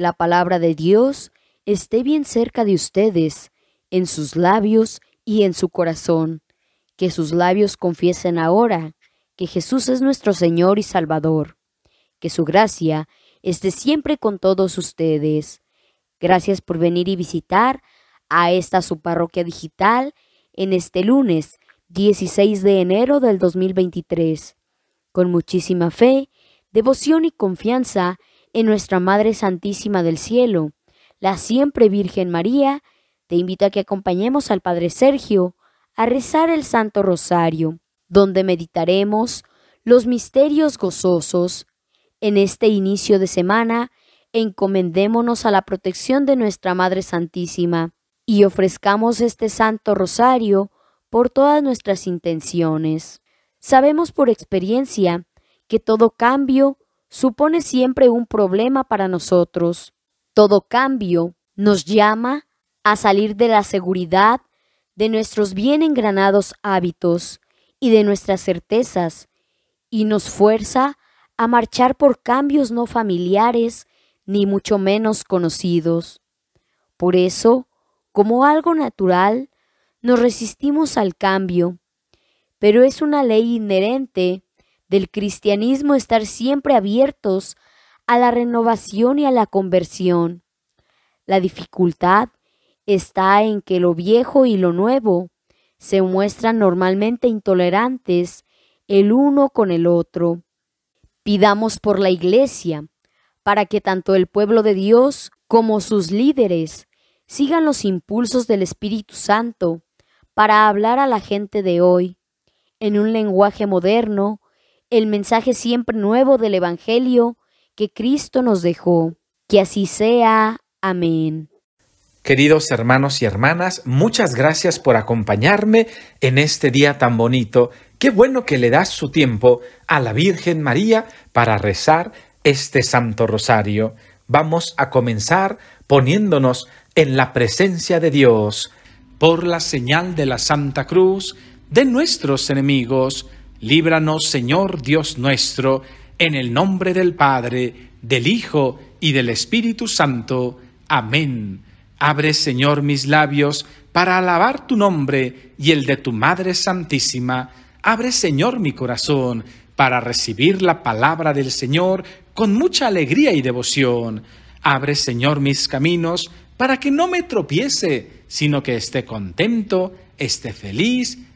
la palabra de Dios esté bien cerca de ustedes, en sus labios y en su corazón. Que sus labios confiesen ahora que Jesús es nuestro Señor y Salvador. Que su gracia esté siempre con todos ustedes. Gracias por venir y visitar a esta su parroquia digital en este lunes 16 de enero del 2023. Con muchísima fe, devoción y confianza, en nuestra Madre Santísima del Cielo, la siempre Virgen María, te invito a que acompañemos al Padre Sergio a rezar el Santo Rosario, donde meditaremos los misterios gozosos. En este inicio de semana, encomendémonos a la protección de nuestra Madre Santísima y ofrezcamos este Santo Rosario por todas nuestras intenciones. Sabemos por experiencia que todo cambio supone siempre un problema para nosotros. Todo cambio nos llama a salir de la seguridad de nuestros bien engranados hábitos y de nuestras certezas y nos fuerza a marchar por cambios no familiares ni mucho menos conocidos. Por eso, como algo natural, nos resistimos al cambio, pero es una ley inherente del cristianismo estar siempre abiertos a la renovación y a la conversión. La dificultad está en que lo viejo y lo nuevo se muestran normalmente intolerantes el uno con el otro. Pidamos por la Iglesia, para que tanto el pueblo de Dios como sus líderes sigan los impulsos del Espíritu Santo para hablar a la gente de hoy en un lenguaje moderno el mensaje siempre nuevo del Evangelio que Cristo nos dejó. Que así sea. Amén. Queridos hermanos y hermanas, muchas gracias por acompañarme en este día tan bonito. Qué bueno que le das su tiempo a la Virgen María para rezar este Santo Rosario. Vamos a comenzar poniéndonos en la presencia de Dios. Por la señal de la Santa Cruz, de nuestros enemigos, Líbranos, Señor Dios nuestro, en el nombre del Padre, del Hijo y del Espíritu Santo. Amén. Abre, Señor, mis labios para alabar tu nombre y el de tu Madre Santísima. Abre, Señor, mi corazón para recibir la palabra del Señor con mucha alegría y devoción. Abre, Señor, mis caminos para que no me tropiece, sino que esté contento, esté feliz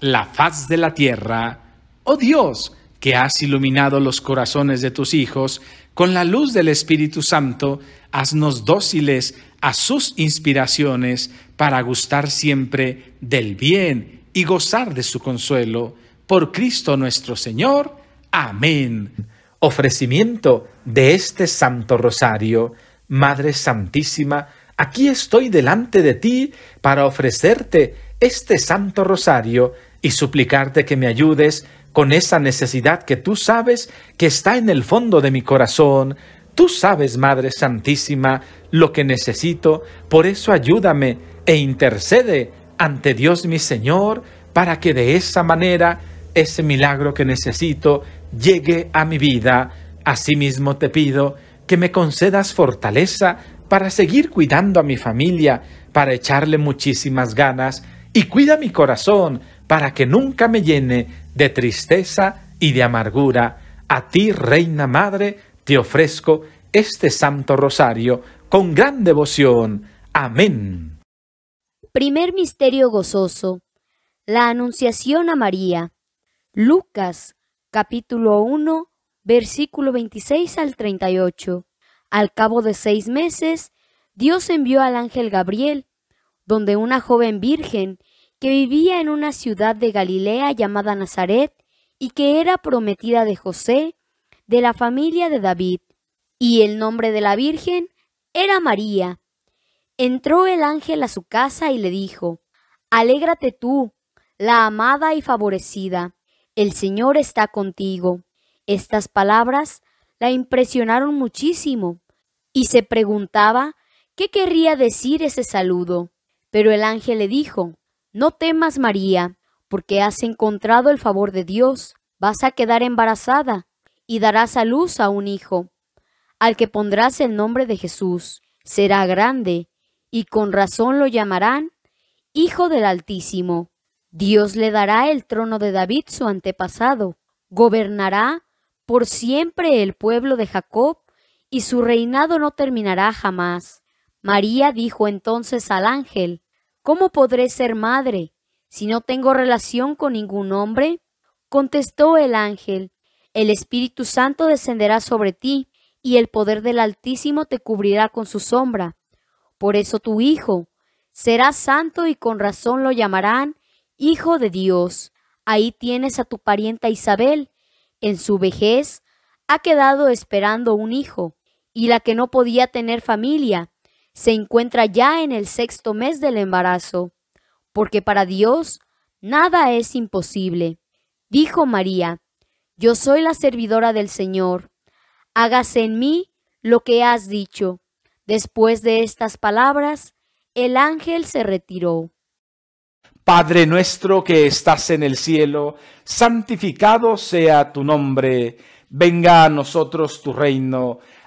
la faz de la tierra. Oh Dios, que has iluminado los corazones de tus hijos, con la luz del Espíritu Santo, haznos dóciles a sus inspiraciones para gustar siempre del bien y gozar de su consuelo. Por Cristo nuestro Señor. Amén. Ofrecimiento de este Santo Rosario. Madre Santísima, aquí estoy delante de ti para ofrecerte este Santo Rosario y suplicarte que me ayudes con esa necesidad que tú sabes que está en el fondo de mi corazón. Tú sabes, Madre Santísima, lo que necesito, por eso ayúdame e intercede ante Dios mi Señor, para que de esa manera ese milagro que necesito llegue a mi vida. Asimismo te pido que me concedas fortaleza para seguir cuidando a mi familia, para echarle muchísimas ganas, y cuida mi corazón, para que nunca me llene de tristeza y de amargura. A ti, Reina Madre, te ofrezco este Santo Rosario con gran devoción. Amén. Primer Misterio Gozoso. La Anunciación a María. Lucas, capítulo 1, versículo 26 al 38. Al cabo de seis meses, Dios envió al ángel Gabriel, donde una joven virgen que vivía en una ciudad de Galilea llamada Nazaret y que era prometida de José, de la familia de David, y el nombre de la Virgen era María. Entró el ángel a su casa y le dijo, Alégrate tú, la amada y favorecida, el Señor está contigo. Estas palabras la impresionaron muchísimo y se preguntaba qué querría decir ese saludo. Pero el ángel le dijo, no temas, María, porque has encontrado el favor de Dios. Vas a quedar embarazada y darás a luz a un hijo, al que pondrás el nombre de Jesús. Será grande, y con razón lo llamarán Hijo del Altísimo. Dios le dará el trono de David su antepasado. Gobernará por siempre el pueblo de Jacob, y su reinado no terminará jamás. María dijo entonces al ángel, ¿Cómo podré ser madre si no tengo relación con ningún hombre? Contestó el ángel, el Espíritu Santo descenderá sobre ti y el poder del Altísimo te cubrirá con su sombra. Por eso tu Hijo será santo y con razón lo llamarán Hijo de Dios. Ahí tienes a tu parienta Isabel. En su vejez ha quedado esperando un hijo, y la que no podía tener familia, se encuentra ya en el sexto mes del embarazo, porque para Dios nada es imposible. Dijo María, Yo soy la servidora del Señor, hágase en mí lo que has dicho. Después de estas palabras, el ángel se retiró. Padre nuestro que estás en el cielo, santificado sea tu nombre, venga a nosotros tu reino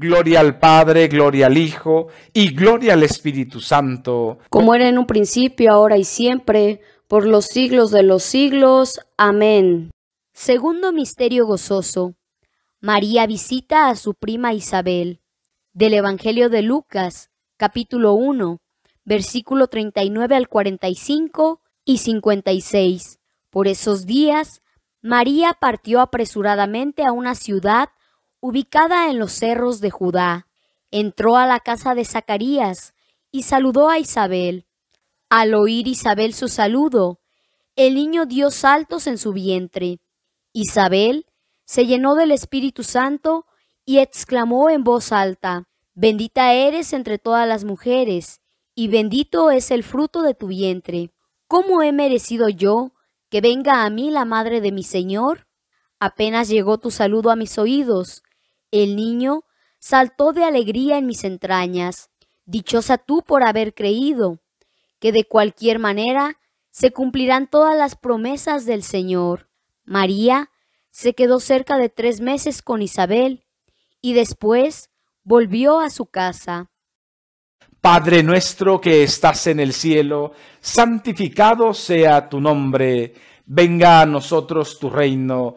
Gloria al Padre, gloria al Hijo y gloria al Espíritu Santo. Como era en un principio, ahora y siempre, por los siglos de los siglos. Amén. Segundo Misterio Gozoso. María visita a su prima Isabel. Del Evangelio de Lucas, capítulo 1, versículo 39 al 45 y 56. Por esos días, María partió apresuradamente a una ciudad ubicada en los cerros de Judá, entró a la casa de Zacarías y saludó a Isabel. Al oír Isabel su saludo, el niño dio saltos en su vientre. Isabel se llenó del Espíritu Santo y exclamó en voz alta, Bendita eres entre todas las mujeres, y bendito es el fruto de tu vientre. ¿Cómo he merecido yo que venga a mí la madre de mi Señor? Apenas llegó tu saludo a mis oídos, el niño saltó de alegría en mis entrañas. Dichosa tú por haber creído, que de cualquier manera se cumplirán todas las promesas del Señor. María se quedó cerca de tres meses con Isabel y después volvió a su casa. Padre nuestro que estás en el cielo, santificado sea tu nombre, venga a nosotros tu reino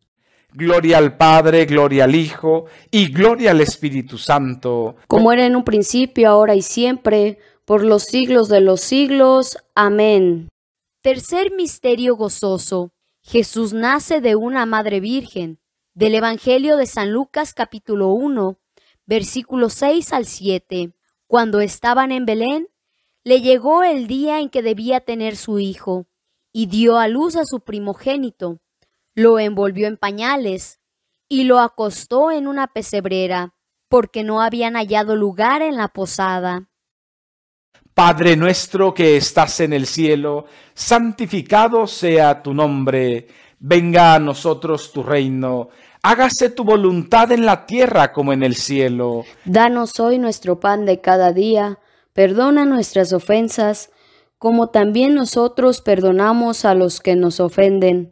Gloria al Padre, gloria al Hijo y gloria al Espíritu Santo. Como era en un principio, ahora y siempre, por los siglos de los siglos. Amén. Tercer misterio gozoso. Jesús nace de una madre virgen. Del Evangelio de San Lucas capítulo 1, versículos 6 al 7. Cuando estaban en Belén, le llegó el día en que debía tener su hijo, y dio a luz a su primogénito lo envolvió en pañales y lo acostó en una pesebrera, porque no habían hallado lugar en la posada. Padre nuestro que estás en el cielo, santificado sea tu nombre, venga a nosotros tu reino, hágase tu voluntad en la tierra como en el cielo. Danos hoy nuestro pan de cada día, perdona nuestras ofensas, como también nosotros perdonamos a los que nos ofenden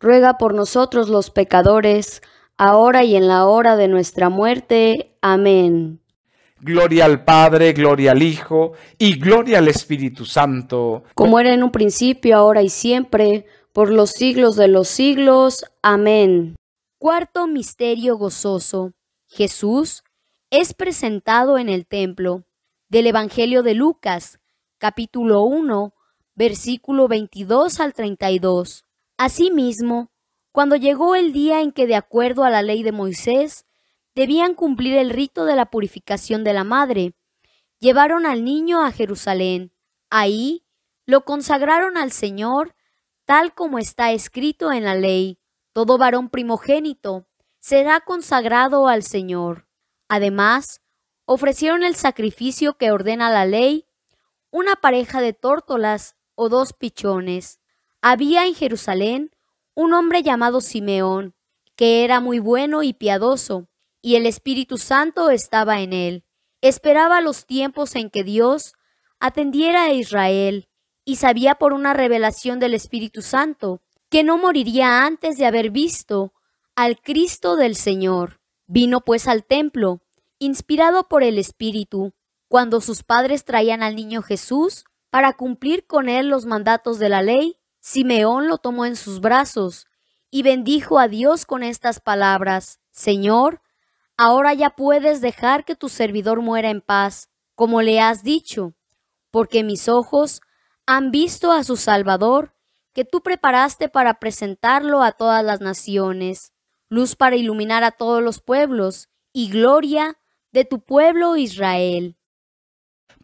ruega por nosotros los pecadores, ahora y en la hora de nuestra muerte. Amén. Gloria al Padre, gloria al Hijo y gloria al Espíritu Santo. Como era en un principio, ahora y siempre, por los siglos de los siglos. Amén. Cuarto misterio gozoso. Jesús es presentado en el templo del Evangelio de Lucas, capítulo 1, versículo 22 al 32. Asimismo, cuando llegó el día en que, de acuerdo a la ley de Moisés, debían cumplir el rito de la purificación de la madre, llevaron al niño a Jerusalén. Ahí lo consagraron al Señor, tal como está escrito en la ley. Todo varón primogénito será consagrado al Señor. Además, ofrecieron el sacrificio que ordena la ley, una pareja de tórtolas o dos pichones. Había en Jerusalén un hombre llamado Simeón, que era muy bueno y piadoso, y el Espíritu Santo estaba en él. Esperaba los tiempos en que Dios atendiera a Israel, y sabía por una revelación del Espíritu Santo que no moriría antes de haber visto al Cristo del Señor. Vino pues al templo, inspirado por el Espíritu, cuando sus padres traían al niño Jesús para cumplir con él los mandatos de la ley Simeón lo tomó en sus brazos y bendijo a Dios con estas palabras, Señor, ahora ya puedes dejar que tu servidor muera en paz, como le has dicho, porque mis ojos han visto a su Salvador, que tú preparaste para presentarlo a todas las naciones, luz para iluminar a todos los pueblos y gloria de tu pueblo Israel.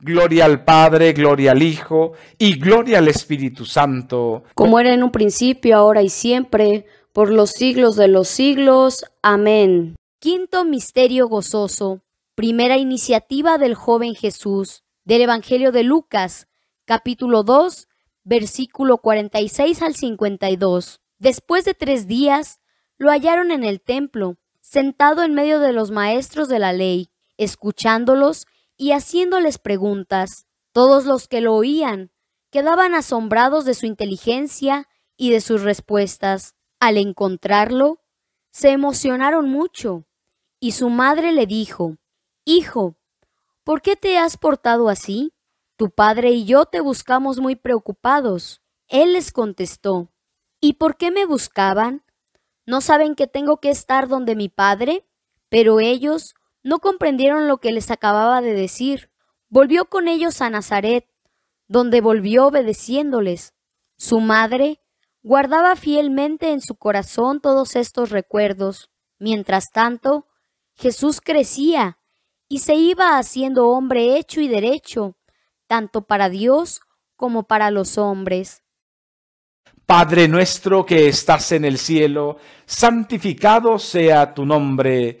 Gloria al Padre, gloria al Hijo y gloria al Espíritu Santo. Como era en un principio, ahora y siempre, por los siglos de los siglos. Amén. Quinto Misterio Gozoso. Primera iniciativa del joven Jesús. Del Evangelio de Lucas, capítulo 2, versículo 46 al 52. Después de tres días, lo hallaron en el templo, sentado en medio de los maestros de la ley, escuchándolos y haciéndoles preguntas, todos los que lo oían quedaban asombrados de su inteligencia y de sus respuestas. Al encontrarlo, se emocionaron mucho, y su madre le dijo, Hijo, ¿por qué te has portado así? Tu padre y yo te buscamos muy preocupados. Él les contestó, ¿Y por qué me buscaban? ¿No saben que tengo que estar donde mi padre? Pero ellos no comprendieron lo que les acababa de decir. Volvió con ellos a Nazaret, donde volvió obedeciéndoles. Su madre guardaba fielmente en su corazón todos estos recuerdos. Mientras tanto, Jesús crecía y se iba haciendo hombre hecho y derecho, tanto para Dios como para los hombres. Padre nuestro que estás en el cielo, santificado sea tu nombre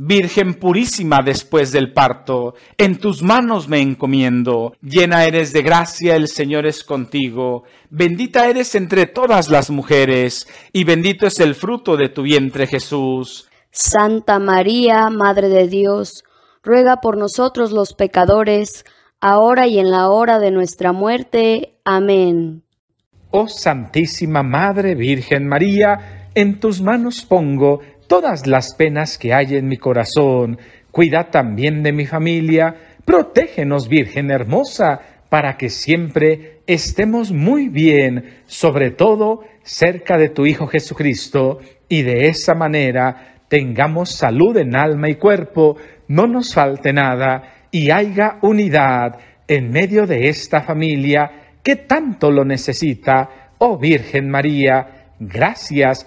Virgen purísima después del parto, en tus manos me encomiendo, llena eres de gracia, el Señor es contigo, bendita eres entre todas las mujeres, y bendito es el fruto de tu vientre Jesús. Santa María, Madre de Dios, ruega por nosotros los pecadores, ahora y en la hora de nuestra muerte. Amén. Oh Santísima Madre Virgen María, en tus manos pongo todas las penas que hay en mi corazón. Cuida también de mi familia. Protégenos, Virgen hermosa, para que siempre estemos muy bien, sobre todo cerca de tu Hijo Jesucristo, y de esa manera tengamos salud en alma y cuerpo, no nos falte nada, y haya unidad en medio de esta familia que tanto lo necesita. Oh Virgen María, gracias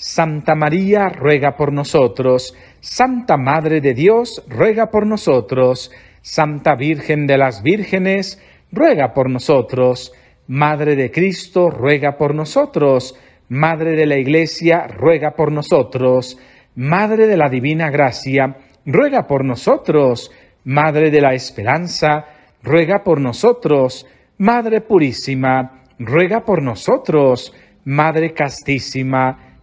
Santa María ruega por nosotros, Santa Madre de Dios ruega por nosotros, Santa Virgen de las Vírgenes ruega por nosotros, Madre de Cristo ruega por nosotros, Madre de la Iglesia ruega por nosotros, Madre de la Divina Gracia ruega por nosotros, Madre de la Esperanza ruega por nosotros, Madre Purísima ruega por nosotros, Madre Castísima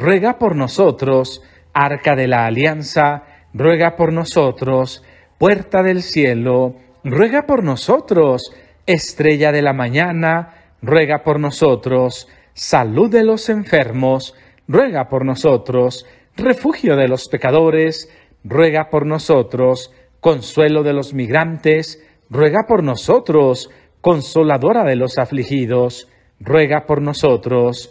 ruega por nosotros, arca de la alianza, ruega por nosotros, puerta del cielo, ruega por nosotros, estrella de la mañana, ruega por nosotros, salud de los enfermos, ruega por nosotros, refugio de los pecadores, ruega por nosotros, consuelo de los migrantes, ruega por nosotros, consoladora de los afligidos, ruega por nosotros,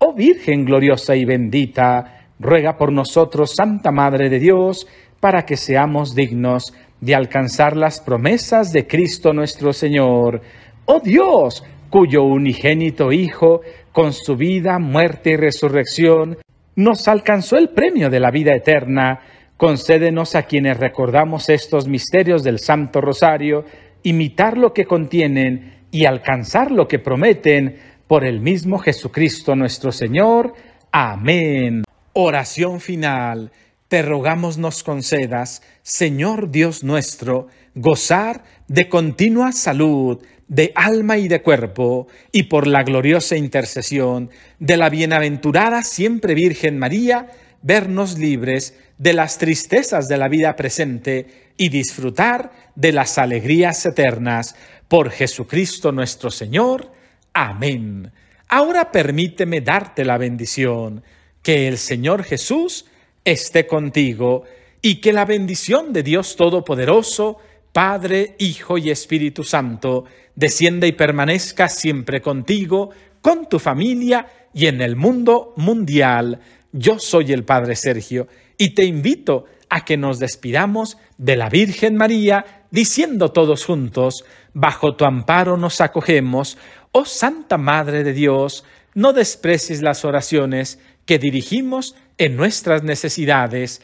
Oh Virgen gloriosa y bendita, ruega por nosotros, Santa Madre de Dios, para que seamos dignos de alcanzar las promesas de Cristo nuestro Señor. Oh Dios, cuyo unigénito Hijo, con su vida, muerte y resurrección, nos alcanzó el premio de la vida eterna. Concédenos a quienes recordamos estos misterios del Santo Rosario, imitar lo que contienen y alcanzar lo que prometen por el mismo Jesucristo nuestro Señor. Amén. Oración final. Te rogamos nos concedas, Señor Dios nuestro, gozar de continua salud de alma y de cuerpo, y por la gloriosa intercesión de la bienaventurada siempre Virgen María, vernos libres de las tristezas de la vida presente y disfrutar de las alegrías eternas. Por Jesucristo nuestro Señor. Amén. Ahora permíteme darte la bendición. Que el Señor Jesús esté contigo y que la bendición de Dios Todopoderoso, Padre, Hijo y Espíritu Santo, descienda y permanezca siempre contigo, con tu familia y en el mundo mundial. Yo soy el Padre Sergio y te invito a que nos despidamos de la Virgen María, diciendo todos juntos, bajo tu amparo nos acogemos, Oh Santa Madre de Dios, no desprecies las oraciones que dirigimos en nuestras necesidades.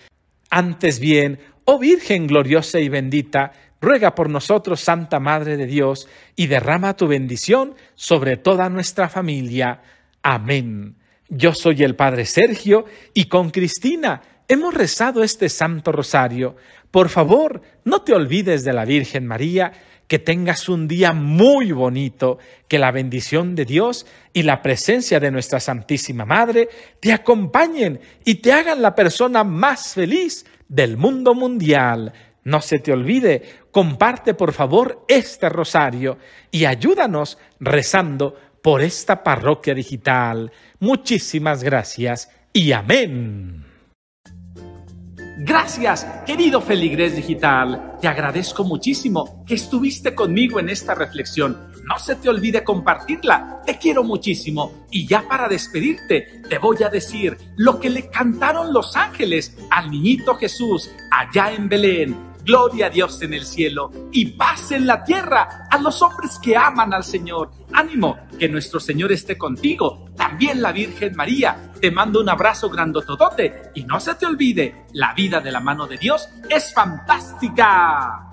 Antes bien, oh Virgen gloriosa y bendita, ruega por nosotros, Santa Madre de Dios, y derrama tu bendición sobre toda nuestra familia. Amén. Yo soy el Padre Sergio y con Cristina hemos rezado este Santo Rosario. Por favor, no te olvides de la Virgen María que tengas un día muy bonito, que la bendición de Dios y la presencia de nuestra Santísima Madre te acompañen y te hagan la persona más feliz del mundo mundial. No se te olvide, comparte por favor este rosario y ayúdanos rezando por esta parroquia digital. Muchísimas gracias y amén. Gracias, querido feligres Digital. Te agradezco muchísimo que estuviste conmigo en esta reflexión. No se te olvide compartirla. Te quiero muchísimo. Y ya para despedirte, te voy a decir lo que le cantaron los ángeles al niñito Jesús allá en Belén gloria a Dios en el cielo y paz en la tierra a los hombres que aman al Señor. Ánimo, que nuestro Señor esté contigo, también la Virgen María. Te mando un abrazo grandototote y no se te olvide, la vida de la mano de Dios es fantástica.